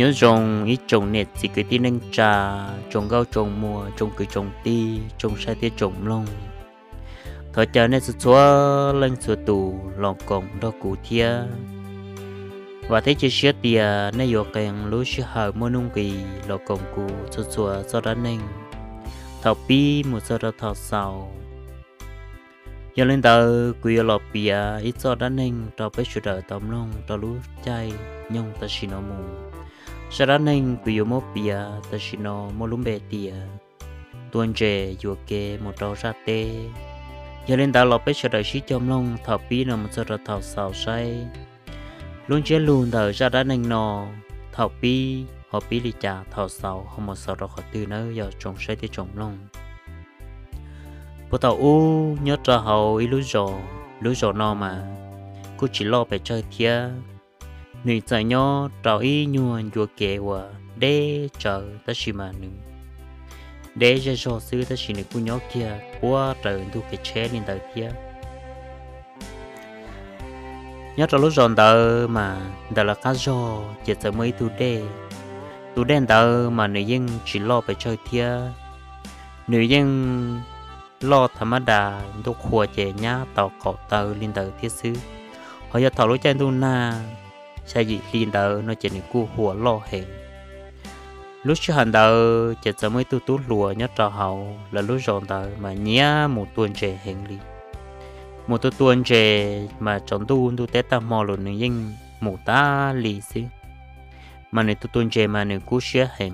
nhớ trồng ít trồng nét chỉ cái tin anh trà trồng gạo trồng mùa trồng cây trồng ti trồng sai tiết trồng lông thời chờ nên sửa xóa lên sửa tù lòng cổng đo cụ thia và thế chỉ xếp tìa nên vô kèn lối xứ hở mua nung kỳ lòng cổng cụ sửa xóa do đó nên thọ pi một giờ đó thọ sau giờ lên tờ quỳ lọp bìa ít do đó nên tao phải sửa đỡ tóm lông tao lúa chay nhông tao xin nó mù Saraneng Piyomopia Tashino Molumbetia Tuanche Yuke Motorate Yalin Dao Lopez Shadashi Chomlong Thapina Motorata Sao Sai Luôn chế luôn thở ra thờ Saraneng No Thapi Hopi Licha không một Homo Sao Khỏi Tư Nơ Yo say thì Ti Chomlong Bộ tàu U nhớ trở hậu Illusion Illusion No mà Cô chỉ lo phải chơi thiê nữ sợ nhau trò ý nhuận chùa kệ và để chờ ta xì mà nữ để cho cho sư ta xì nữ của nhau kia qua trời thu cái chế lên tờ kia nhớ trò lúc giòn tờ mà tờ là cá giò chỉ tờ mấy tu đê tu đen tờ mà nữ dân chỉ lo phải chơi thia nữ dân lo thầm đà đục khua chè nhá tàu cọ tờ lên tờ thiết sư họ giờ thảo lối chân tu na sẽ gì liên đờ nó chỉ nên cua hùa lo hẹn lúc chưa hẳn đờ chỉ cho mấy tu tú lùa nhất trò hậu là lúc rộn đờ mà nhía một tuần trẻ hẹn li một tu tuần trẻ mà chọn tu tu té ta mò luôn nên nhưng một ta lì xí mà nên tu tuần trẻ mà nên cua xé hẹn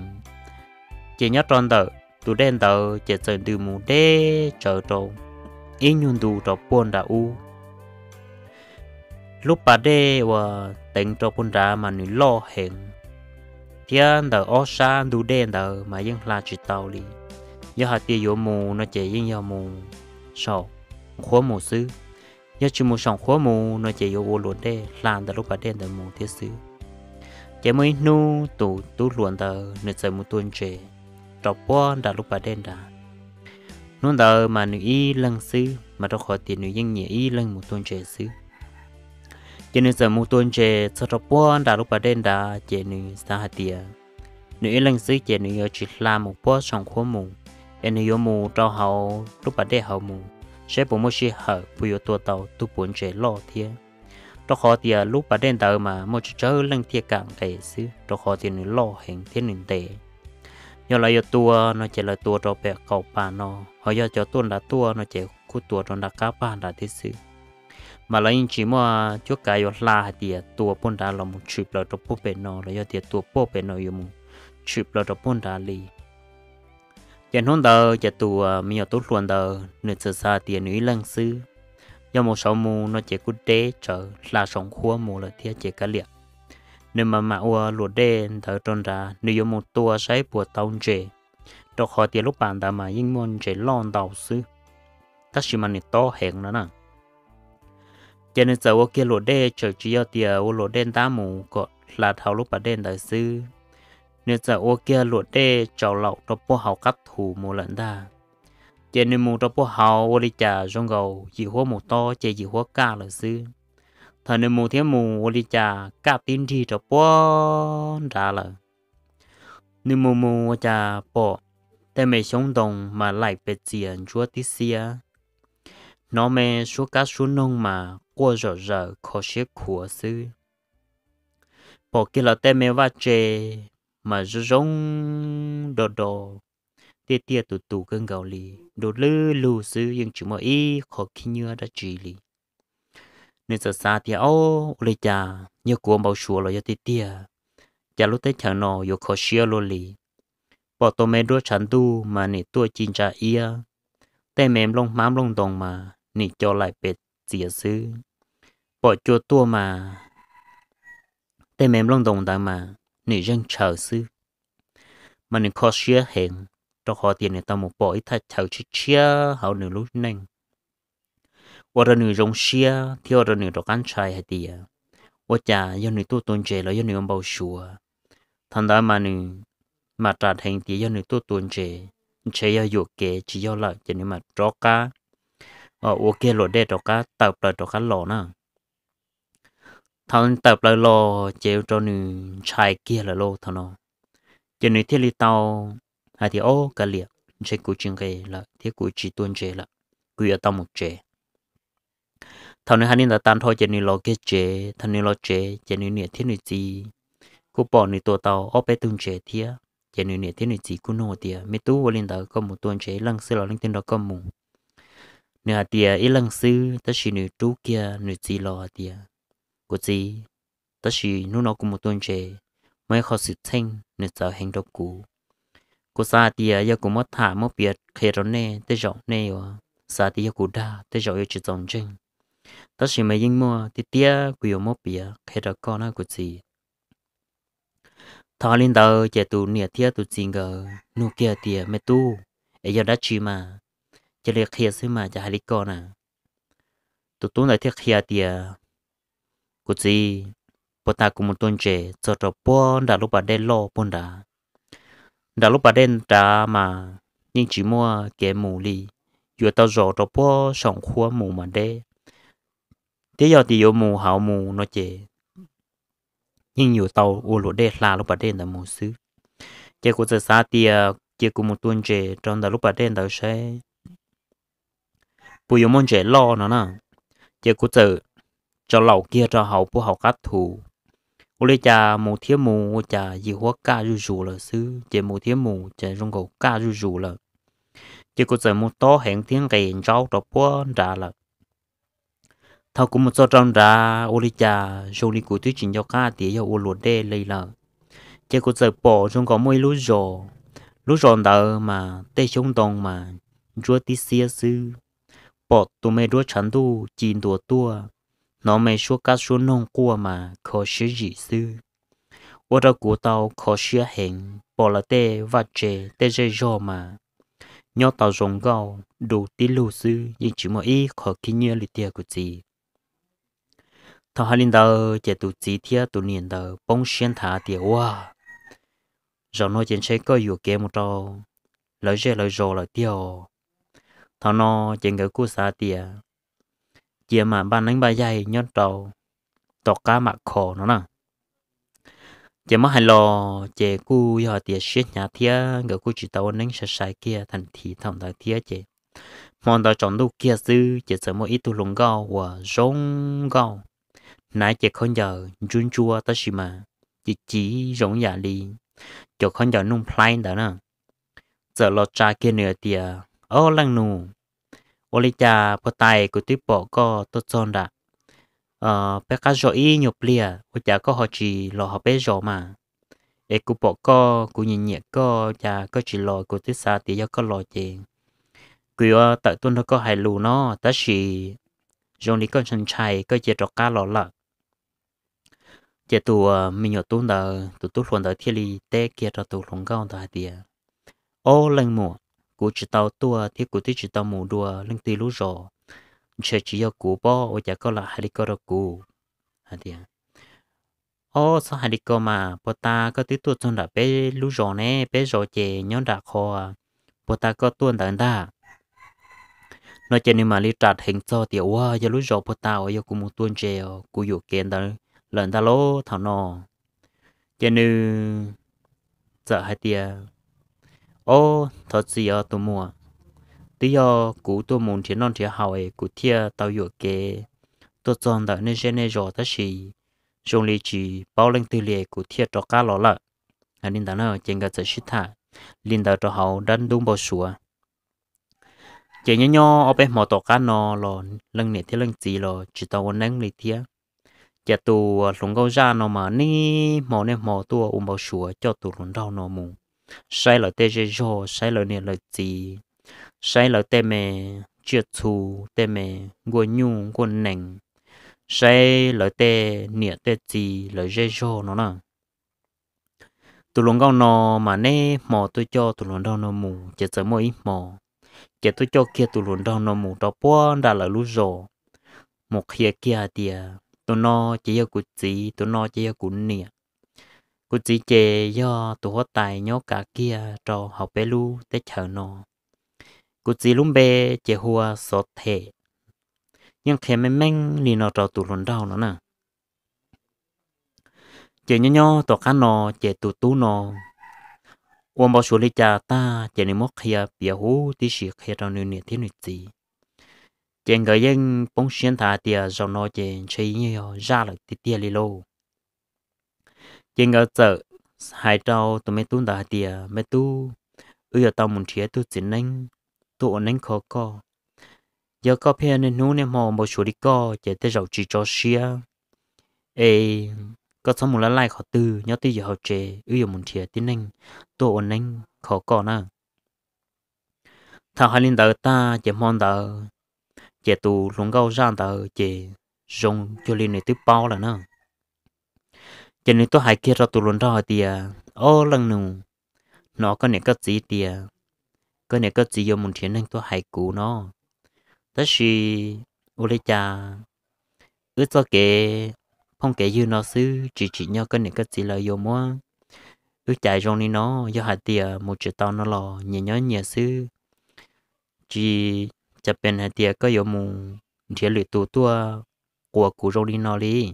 chỉ nhất trọn đờ tu đen đờ chỉ cho từ mù đế trở trộn ý nhung tu trò buồn đã u lúc bà đê và tỉnh cho con ra mà nữ lo hẹn thiên đờ ô sa đủ đê đờ mà dân là chỉ tàu đi giờ hạt tiêu mù nó chỉ dân giờ mù sầu khóa mù xứ, giờ chỉ mù sòng khóa mù nó chỉ vô luôn đê làm đờ lúc bà đê đờ mù thiết sư chỉ mới nu tụ tụ luôn đờ nữ sợ mù tuôn trẻ trọc quan đờ lúc bà đê đờ nó đờ mà nữ y lăng sư mà trong khỏi tiền nữ dân nhẹ y lăng mù tuôn trẻ xứ chế nữ giờ mua tuôn chế sợ tập buôn đã lúc bà đen đã chế nữ xa hạt tiề nữ lần xứ chế nữ ở chỉ là một bó sòng khô mù em nữ yêu mù cho hậu lúc bà đen hậu mù sẽ bố mua xí hở bùi yêu tua tàu tu buôn chế lo thiê cho khó tiề lúc bà đen tàu mà mua chú chớ lần thiê cạn cái xứ cho khó tiề nữ lo hẹn thiê nữ tệ nhờ là yêu tua nó chỉ là tua cho bè cầu bà nó họ giờ cho tuôn đã tua nó chỉ khu tua trong đá cá bà đã thế xứ mà lấy chỉ mà chúa cái yo la thì tua bún đá là một chụp là tập bút bên nó là thì tua bút bên nó yo một chụp là tập bún đá li chẳng hôm đó chỉ tua à, mi ở tốt luôn đó nửa sơ xa thì nửa lăng sư giờ một số mu, nó chỉ cứ đế chờ là sống khua mu là thiệt chỉ cái liệt nên mà mà ua lụa đê thở tròn ra nửa yo một tua sấy bùa tông chè đó khó thì lúc bạn đã mà yên môn chè lon đầu sư ta chỉ mà nè to hẹn nữa nè cho nên giờ kia lộ đê chờ chỉ ở tiề ô lộ đen tá mù có là thảo lúc bà đen đại sư nên giờ ô kia lộ đê chào lậu đó bố hậu cắt thủ một lần ta cho nên mù đó bố hậu ô đi trà rong gầu dị hóa mù to chè dị hóa ca là sư thà nên mù thế mù ô đi trà ca tin đi đó bố ra là nên mù mù ô trà bỏ แต่ไม่ชงตรงมาไหลเป็ดเสียนชัวติเสีย nó mê số cá số nông mà qua rờ rờ khó xế của xứ. bỏ kia là tên mê va chê mà rong đồ đồ tê tê tù tù cơn gạo lì đồ lư lù xứ nhưng chỉ mà y khó khi nhớ đã trì lì nên sợ xa thì ô lê cha nhớ của bảo chùa là do tê tê cha lúc tới chẳng nọ yêu khó xía lô lì bỏ tôi mê đua chẳng tu mà nè tua chín cha ia tay mềm lông mám lông đồng mà นี่จอไหลเป็ดเสียซื้อปล่อยจัวตัวมาแต่แม่ลงตรงตามมานี่ยังเฉาซื้อมันนี่ขอเชื่อเห็นตัวขอเตียนในตามหมู่ปล่อยถ้าเฉาชิเชื่อเขาหนึ่งรู้นั่งว่าเราหนึ่งรงเชื่อที่ว่าเราหนึ่งดอกกันชายให้เตียว่าจะยันหนึ่งตัวตนเจแล้วยันหนึ่งเบาชัวทันได้มาหนึ่งมาตราแทงเตียยันหนึ่งตัวตนเจเชยอยู่เกจิยอละจะนี่มาจอก้าอ๋อโอเคโหลดเด้ตกก็เติบเปิดตกก็หล่อนะทาเติบเลย่อเจลตัวนึงชายเกียร์ละโลทนอจนุนที่ลิตาหาที่โอกะเลียเใช้กูจึงเกละเทกูจีตุวนเจละกูอยากตามุเจทาในี้ฮันนี่ตาตันทอเจนี่รอเกเจทางนี้รอเจเจนี่เนี่ยทนุ่จีกูปอนี่ตัวเตาเอาไปตุนเจเทียเจนี่เนี่ยทนุ่จีกูโนเตียไม่ตู้วันนี้ตาก็มุตุวนเจลังเสือลังเต็นดอกก็มุ nửa tia ít lần sư ta chỉ nửa trú kia nửa chỉ lo tia của gì ta chỉ nô nó cũng một tuần chế mới khó sự thanh nửa giờ hành độc cũ Cô xa tia giờ cũng mất thả mất biệt khi đó nè tới rộng nè wa xa tia cũng đa ta tới yêu chỉ dòng chân ta chỉ mấy yên mua thì tia cũng có mất biệt khi đó con nó của gì thọ linh đầu chạy tu nửa tia tu chinh gờ nụ kia tia mẹ tu ấy giờ đã chi mà จะเรียกเฮียซื้อมาจะหาลิกอนะตัวตุ้นไหนเทียเฮียเดียกูจีปตากุมุตุนเจจะรบปอนดาลุปะเดนโลปนดาดาลุปะเดนดามายิ่งจีมัวเกมูลีอยู่ตัวรอรบปอสองขั้วหมูมาเดเดียวตีโยหมูหาวหมูนเจยิ่งอยู่ตัวอุลุเดลาลุปะเดนแต่หมูซื้อเจกูจะซาเตียเจกูมุตุนเจจนดาลุปะเดนเตาใช้ bùi yêu môn trẻ lo nó nè chỉ cú tự cho lẩu kia cho hậu bùa hậu cắt thủ cú lấy cha mù thiếu mù cha gì hóa ca rù rù là sư chỉ mù thiếu mù chỉ rong cầu ca rù rù là chỉ cú tự mù to hẹn tiếng cái rau đó bùa ra là thao cũng một số trong ra ô lý cha rồi đi cú tuyết chỉnh cho ca tía cho u lột đê lấy là chỉ cú tự bỏ trong cầu môi lú rò lú rò đờ mà tê xuống tông mà chúa tí xia sư bỏ tụi mày đua chán đu chín đùa tua nó mày số cá số nông cua mà khó sứ gì sư ô ra của tao khó sứ hẹn bỏ là tê và chè tê dây dò mà nhớ tao rồng gạo đủ tí lưu sư nhưng chỉ một ít khó kinh nghiệm lịch tiệc của gì. thằng hai linh đầu chỉ tụ chỉ thia tụ niệm đầu bông xuyên thả tiệc hoa. rồi nói chuyện sẽ có nhiều game một trò lấy ra lấy rồi là tiêu thọ nó chèn cái cú sa tiề chia mà ban đánh ba dây nhớ trầu tọt cá mặt khổ nó nè chỉ mà hai lò chỉ cú giờ tiệt xếp nhà thía người cú chỉ tàu nắng sạch sạch kia thành thị thầm đại thía chỉ mòn tàu chọn đâu kia dư chỉ sợ mỗi ít tu lùng gao và rong gao nãy chỉ con giờ chun chua ta xí mà chỉ chỉ rong giả li, cho con giờ nung plain đó nè giờ lo cha kia nửa tiệt ở lăng nụ ô lì cha bò tài, của tuyết bò có tốt son đã ờ bé cá rô y nhộp lìa ô cha có họ chỉ lò họ bé rô mà để cụ bò có cụ nhìn nhẹ có cha có chỉ lò của tuyết xa thì do có lò chèn cứ tại tuần nó có hài lù nó ta chỉ rồi đi con chân chay, có chỉ trọc cá lò lợ, chỉ tụ mình nhỏ tuôn đờ tụ tuôn đó thiên lý té kia cho tụ lồng cao đờ địa, ô lần mùa cú chỉ tàu tua thì cú thì chỉ tàu mù đua linh tì lú rò chơi chỉ yêu cú bo ở nhà có là helicopter cú hả thì ô sao helicopter mà bố ta có tí tuột trong đã bé lú rò nè bé rò chè nhón đã khó bố ta có tuôn đã đã Nói chỉ nên mà đi trạt hình cho tiểu quá giờ lú rò bố ta ở nhà cú mù tuôn chè cú dụ kiện đó lần ta lô thằng nó chỉ nên sợ hai tiền ô thật gì ở tụi mua tí giờ cú tôi muốn chỉ non chỉ hào ấy cú thia tao vừa kế, tôi chọn đợi nên gen này rồi ta gì, trong lịch chỉ bao lần tư liệu cú thia cho cá lọ lợ anh linh đàn ở trên cái sự shit thả linh đàn cho hậu đan đúng bao sủa chỉ nhỏ nhỏ ở bên mỏ tọt cá nò lò lần này thì lần gì lò chỉ tao vẫn đang lý thia chỉ tụ à, lùng câu ra nó mà mỏ này mỏ tua ôm bao sủa cho tụ lùng đau nó mùng sai lời tê dê dô sai lời nè lời gì sai lời tê mè chưa chu tê mè gua nhung gua nành sai lời tê nè tê gì lời dê dô nó nè tụi luôn gao nó mà nè mò tôi cho tụi luôn đau nó mù chỉ sợ ít mò chỉ tôi cho kia tụi luôn đau nó mù đó bó đã là lú rồ một kia kia tiề tụi nó chỉ là cụ gì tụi nó chỉ là cụ nè cú chỉ chè do tụ hóa tài nhó cả kia trò học bé lu tết chờ nó cú chỉ lúng bê chè hùa sọt thể nhưng khi mình mang đi nó trò tụ lồn đau nó nè chè nhó nhó tọ cá nó chè tụ tú nó uống bảo số lý cha ta chè nên mốt kia bia hú tí xì kia trò nửa nửa thiên nửa gì chè người dân bóng xuyên thả tiề rồi nó chè chơi nhau ra lại tí tiề lì lô chỉ ngờ sợ hai trâu tụi mấy tuôn đã tiề mấy tu ư giờ tao muốn chia tu chỉ nánh tu ổn nánh khó co giờ có phe nên nô nên mò một số đi co chỉ tới rầu chỉ cho xia ê có xong một lá lai khó tư nhớ tới giờ học chế ư giờ muốn chia tin nánh tu ổn nánh khó co nè thằng hai linh đỡ ta chỉ mong đỡ chỉ tu luôn gâu ra đỡ chỉ dùng cho linh này tiếp bao là nè cho nên tôi hãy kia ra tụ luôn đó thì ô lần nụ nó có nè có gì thì có nè có gì vô muốn thiên năng tôi hãy cú nó tất sĩ ô lê cha ước cho kể phong kể dư nó sư chỉ chỉ nhau có nè có gì là vô mua ước chạy trong đi nó do hạt tiề một chữ tao nó lò nhẹ nhớ nhẹ sư chỉ chập bên hạt tiề có vô mù thiên lụy tù tua của cú trong đi nó đi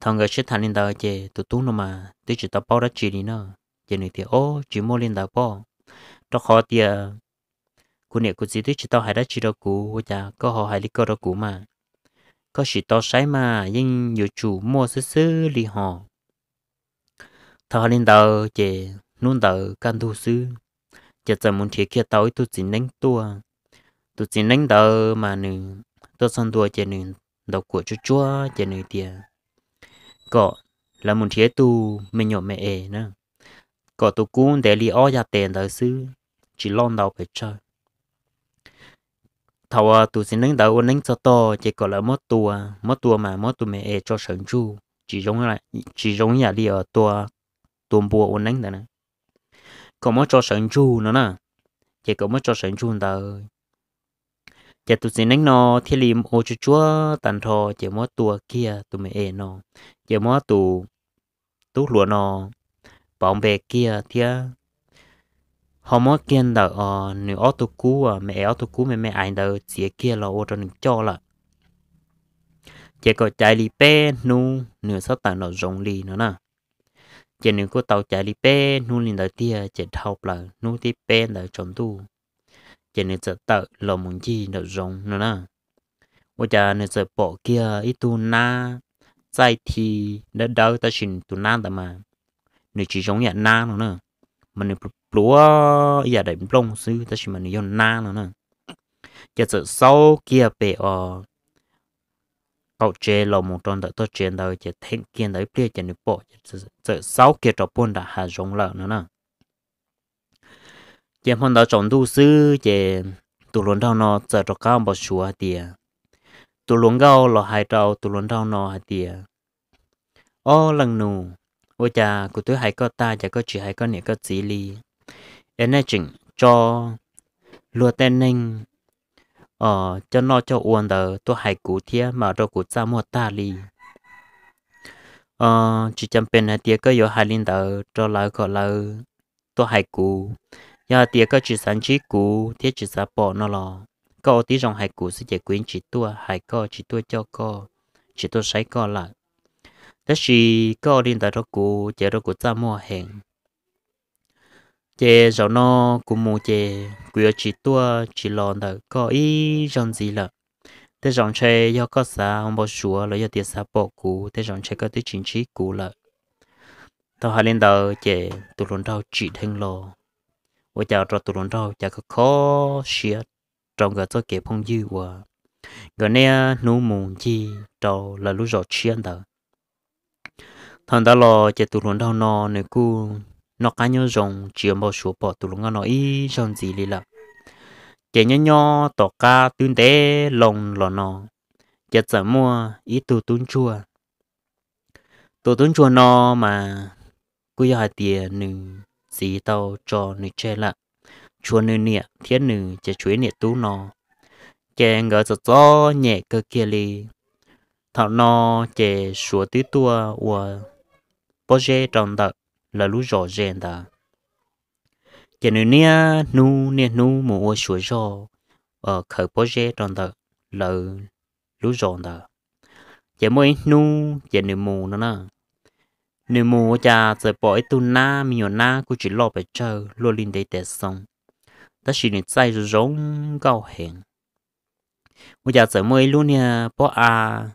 thằng người sẽ thành linh đạo chị tụt tú nó mà tôi chỉ tao bao đã chỉ đi nó chị này thì ô chỉ mô linh đạo bao đó khó tiệt à, cô nè cô chỉ tôi chỉ tao hai đã chỉ đó cũ hoặc là có họ hai đi có đó cũ mà có chỉ tao sai mà nhưng nhiều chủ mua xứ xứ li họ thằng linh đạo chị nôn đạo căn thu xứ chỉ giờ muốn thiệt kia tao tôi chỉ đánh tua tôi chỉ đánh đạo mà nè tôi xong tua chị nè đầu của chúa chúa chị này tiệt có là muốn chế tu mình nhỏ mẹ ế nữa có tu để li ó ra tiền đời sư chỉ lon đầu phải chơi thầu à tu xin nâng đầu nâng cho to chỉ có là mất tua à, mất tua mà mất tu mẹ cho sớm chu chỉ giống là chỉ giống nhà đi ở tua à, tuôn bùa ổn nâng đó nè có mất cho sớm chu nữa nè chỉ có mất cho sớm chu đời giờ tụi xin đánh nó thiên lim ô chúa chúa tàn thò chỉ mua tua kia tụi mày ê nó chỉ mua tụ tú lúa nó bọn bè kia thia họ mua kia đỡ ờ nữ ô tô cũ à mẹ ô tô cú mẹ mẹ anh đỡ chỉ kia là ô cho nữ cho là chỉ có chạy li pe nu nửa sáu tàn nó rồng li nữa nè chỉ nữ có tàu chạy li pe nu liền đỡ tia chỉ thâu là nu tí pe đỡ trồng tu chỉ nên sợ tự lo muốn chi đỡ rong nữa nè bây giờ nên sợ bỏ kia ít tu na sai thì đã đỡ ta xin tu na ta mà nên chỉ giống nhà na nữa nè mình nên lúa giờ để plong sư ta xin mình yon na nữa nè chỉ sợ sau kia bể ở, cậu chế lo một tròn đỡ tôi chế đỡ chỉ thêm kia đỡ bia chỉ nên bỏ chỉ sợ sau kia trò buôn đã hà rong lợn nữa nè chỉ mong đó chọn tu sư chỉ tụ luận đau nó giờ cho cao bỏ chúa tiề tụ luận gạo là hai trâu tụ luận đau nó hai tiề ô lần nụ, ô cha cụ tôi hai có ta chả có chỉ hai có nè có chỉ li em nói cho lúa tên ninh ờ cho nó cho uôn đờ tôi hai cụ thia mà đâu cụ cha mua ta li ờ chỉ chăm bên hai tiề có yếu hai linh đờ cho lỡ có lỡ tôi hai cụ nhà tiệc có chỉ sản chỉ cũ thiết chỉ sản bỏ nó lo có tí rong hải cũ sẽ giải quyết chỉ tua hải co chỉ tua cho co chỉ tua sấy co lại thế thì có điện tại đó cũ chế đó của ta mua hẹn? chế rồi nó cũng mua chế quý chỉ tua chỉ lo là có ý rong gì là thế rong chơi do có sa không bao sủa là do tiền sa bỏ cũ thế rong chơi có tí chính trí cũ là tao hai liên đầu chế tụi lồn đâu chỉ thanh lo và chào trò tụi rau chào có khó xịa trong cái tôi kể phong dư và gần đây nụ mùng chi trâu là lúc rồi chiến đó thằng ta lo chạy tụi rau nó nếu cu nó cá nhau rồng chiều bao số bỏ tụi rau nó ý rồng gì đi là chạy nhau nhau tỏ ca tuyên tế lòng lò nó chạy sợ mua ý tụi tuấn chua tụi tuấn chua nó mà cứ giờ tiền nừng dì tàu cho nữ chê lạ chua nữ nịa thiên nữ chè chuối nịa tú nó chè ngỡ cho gió nhẹ cơ kia li thọ nó chè sủa tí tua ua bó dê tròn đợt là lú rõ rèn đà chè nữ nịa nu nịa nu mù ua sủa rõ ở ờ, khởi bó dê tròn đợt là lú rõ đà chè môi nu chè nữ mù nó nè nếu mua cha giờ bỏ ít tu na mi na cũng chỉ lo về chơi lo linh để để xong ta chỉ nên say rồi giống cao hẹn mua cha giờ mới luôn nha bỏ à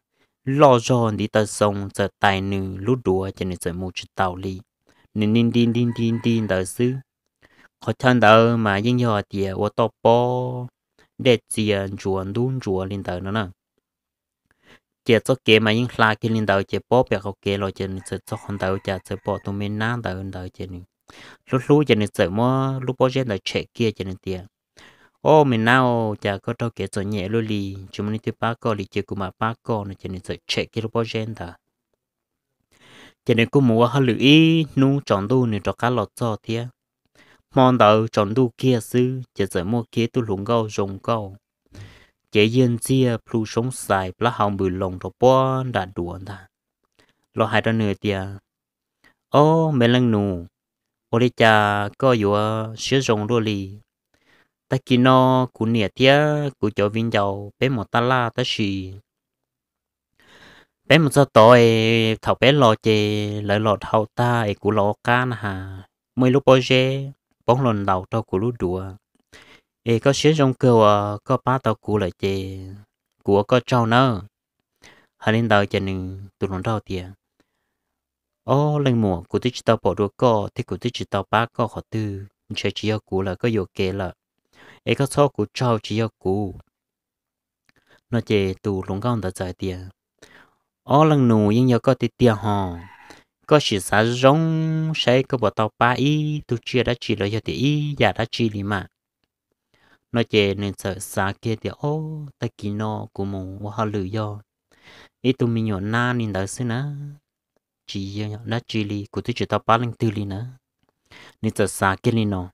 lo rồi đi ta xong giờ tài nữ lúc đùa cho nên giờ mua chỉ tàu đi nên nên đi đi đi đi đỡ xứ họ thân đỡ mà dân giờ tiệt, ô tô bỏ để tiền chuồn đun chuồn linh tới nó nè chế cho kế mà những la kia lên đầu chế bó bẹt học kế rồi chế nên cho con đầu chả chế bỏ tụi mình nang đầu lên đầu chế nên lúc lúc chế nên chế mua lúc bỏ chế đầu chế kia chế nên tiền ô mình nào chả có đâu kế cho nhẹ luôn đi chúng mình thì ba con đi chơi cùng mà ba con nên chế nên chế chế kia lúc bỏ chế đầu chế nên cũng mua hơi lưỡi nu chọn đu nên cho cá lọt cho thiệt mòn đầu chọn đu kia sư chế chế mua kia tu lùng gâu dùng gâu chế yên chia plu sống xài lá hồng bự lồng thọ bón đã đuổi ta lo hai ra nửa tia ô mê lăng nụ ô đi cha có vừa sửa rồng đô lì ta kia nó cũng nè tia cũng cho viên dầu bé một ta la ta xì bé một sao tối thảo bé lo chê lại lo thảo ta ấy cũng lo cá hà mấy lúc bao giờ bóng lần đầu tao cũng lúc đùa ê có sử dụng cơ à có ba tàu cũ lại chè của có trâu nữa hà linh đợi chân nên tụi nó đau tiền ô lên mùa của tôi tàu bỏ đuôi co thì của tôi tàu ba co họ tư chơi chỉ yêu cũ là có yêu kê là ê có số của trâu chỉ yêu cũ nó chè tụ lúng con đã giải tiền ô lần nụ nhưng nhớ có tí tiền hò có chỉ xả rong say có bỏ tàu ba ý tôi chia đã chỉ là cho tiền ý giả đã chỉ đi mà nó chè nên sợ xa kia thì ô ta kỳ nó của mù và họ lử do ý tụi mình nhỏ na nên đỡ xí nè chỉ nhỏ đã chỉ li của tôi chỉ tao ba lên tư li nè nên sợ xa kia li nó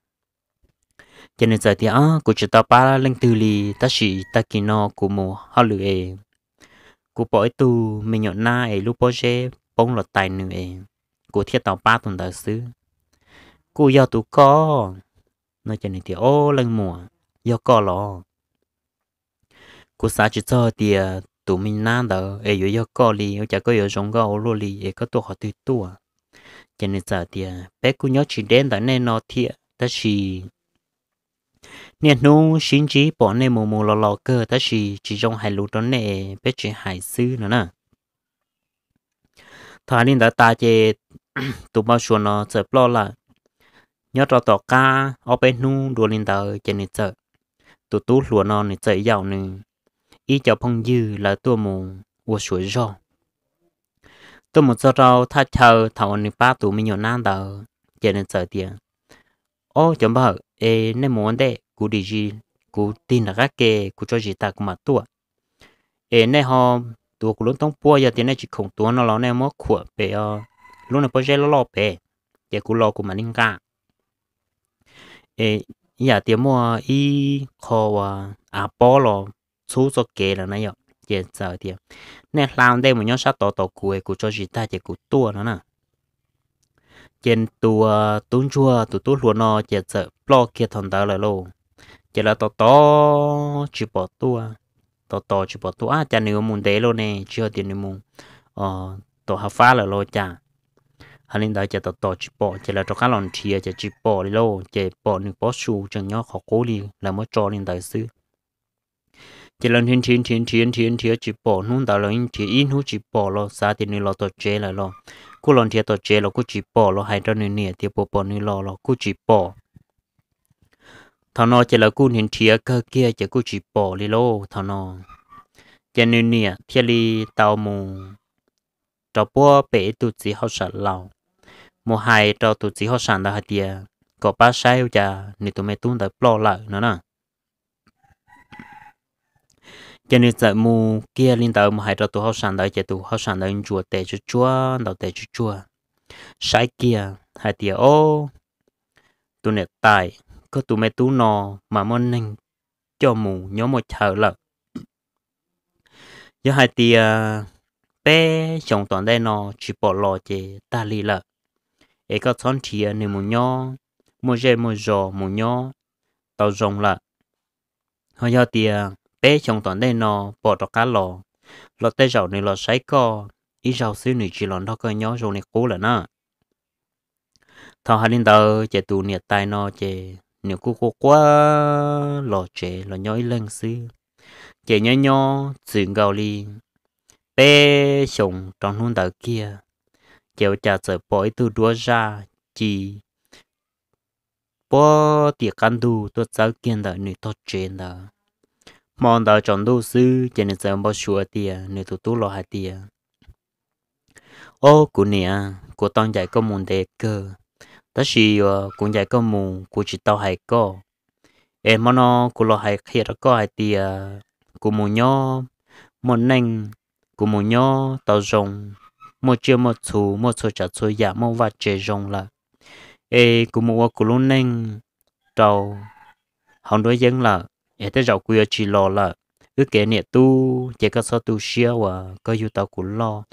cho nên giờ thì á của chỉ tao ba lên tư li ta chỉ ta kỳ nó của mù họ lử em của bỏ tu mình nhỏ na ấy lúc bỏ chế bông lọt tài nữ em của thiết tàu ba tuần đỡ xứ cô giao tụ co nó cho nên thì ô lần mùa yêu cỏ lò cú sa chỉ cho thì tụi mình nan đó ấy yêu yêu cỏ li yêu chả có yêu giống gà ô lô li ấy có tụ họ tụi tụ cho nên giờ thì bé cú nhớ chỉ đến đó nên nó thiệt ta chỉ nên nu xin chỉ bỏ nên mù mù lò lò cơ ta chỉ chỉ trong hai lũ đó nè bé chỉ hải sư nữa nè thà nên đã ta chê tụi bao chuồn nó chợp lo là nhớ trò tỏ ca ở bên nu đùa lên tờ trên nè chợp tụ tú lúa non này chạy dạo này ý cho phong dư là tua mù của suối rau tôi một giờ rau tha chờ thảo ba tụ mình nhiều nan đầu giờ nên sợ tiền ô chấm bờ ê nên muốn đấy cú đi gì cú tin là các kê cú gì ta cũng mà tua ê nên họ tua cú luôn tông bua giờ tiền này chỉ khổng tua nó lo nên mất khủa bể luôn là bơi lo lo bể giờ cú lo cú mà linh cả giờ tiệm mua y khó à à bỏ lo số số kê là này ạ giờ giờ thì nè làm đây một nhóm sát tổ tổ cuối của cho chị ta chỉ của tua nó nè trên tua tuôn chua tụ tụ luôn nó giờ giờ lo kia thằng đó là lô giờ là tổ tổ chỉ bỏ tua tổ tổ chỉ bỏ tua à chả nếu muốn đấy luôn nè chưa tiền nếu muốn ờ tổ hợp phá là lô chả hắn lên đó chỉ tao tao chỉ chạy chỉ là cho cá lon chia chỉ chỉ bỏ đi lâu chỉ bỏ những bỏ su chẳng nhớ khó cố đi là mới cho lên đó xứ chạy là thiên thiên thiên thiên thiên thiên chỉ bỏ nung đó là in chỉ in hú chỉ bỏ lo xa thì nên lo tao chế lại lo cú lon chia tao chế lo cú chỉ bỏ lo hai cho nên nè thì bỏ bỏ nên lo lo cú chỉ bỏ thằng nó chạy là cú thiên thiên cơ kia chạy cú chỉ bỏ đi lâu thằng nó chỉ nên nè thiên li tàu mù cho bố bể tụt gì họ sợ lòng một hai cho tụi chỉ họ sản đã hạt tiền có ba sai cha nên tụi mày tuân đã lo lại nữa nè cho nên tại mù kia linh tử mà hai cho tụi họ sản đã chạy tụi họ sản đã chùa tệ chua chua đầu tệ chua chua sai kia hai tiền ô tụi này tài có tụi mày tu nò mà môn nên cho mù nhóm một chờ lợn do hai tia bé chồng toàn đây nó chỉ bỏ lò chê ta lì lợ ấy có thon chia nên mù nhó mù dê mù giò mù nhó tàu rồng là họ do tiền bé chồng toàn đây nó bỏ cho cá lò lò tay rầu này lò sấy co ý rầu xíu này chỉ lòn đó coi nhó rồi này cố là nó thằng hai linh tờ chạy tù nhiệt tai nó chạy nếu cô cô quá lò chạy lò nhói lên xí chạy nhó nhó chuyện gào li bé chồng trong luôn tờ kia chiều trả sợ bói tu đua ra chỉ bó tiệc ăn đủ tôi giáo kiên đợi nữ tốt trên đó mong đợi chọn đủ sư chỉ nên sớm bao sửa tiệc nữ tu tu lo hai tiệc ô cụ nè cụ tông dạy có muốn đề cơ ta chỉ cụ dạy có muốn cụ chỉ tao hay có em mà nó cụ lo hay khi đó có hay tiệc cụ muốn nhó muốn nành cụ muốn nhó tao rồng một chiều một chú một số chả số giả mô và chế rong là ê cũng mua cũng luôn nên trâu hòn đối dân là ê tới rau quê chỉ lo là ước kể nè tu chỉ có số tu xíu và có yêu tao cũng lo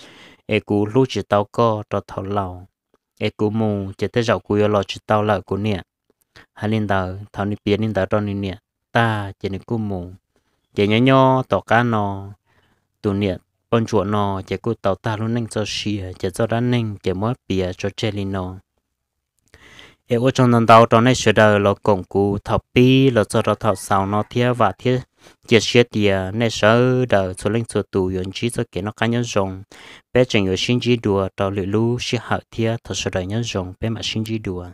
ê cú lúc chỉ tao có cho thọ lầu ê cú mù chỉ tới rau quê lo chỉ tao là cũng nè hai linh tờ thảo ni biến linh tờ cho ni nè ta chỉ ni cú mù chỉ nhỏ nhỏ tỏ cá nó tu nè con chuột nó chỉ cô tàu ta luôn nâng cho xìa chỉ cho ra nâng chỉ mất bìa cho chơi lên nó e ô trong lần tàu, trong này sửa đời là cổng cụ thọc pi là cho ra thọc sau nó thiết và thiết chỉ xếp địa này sửa đời số linh số tù yến chỉ cho cái nó cá nhân dùng bé chẳng yếu sinh chỉ đùa tàu lụi lu xí hậu thiết thật sửa đời nhân dùng bé mà sinh chỉ đùa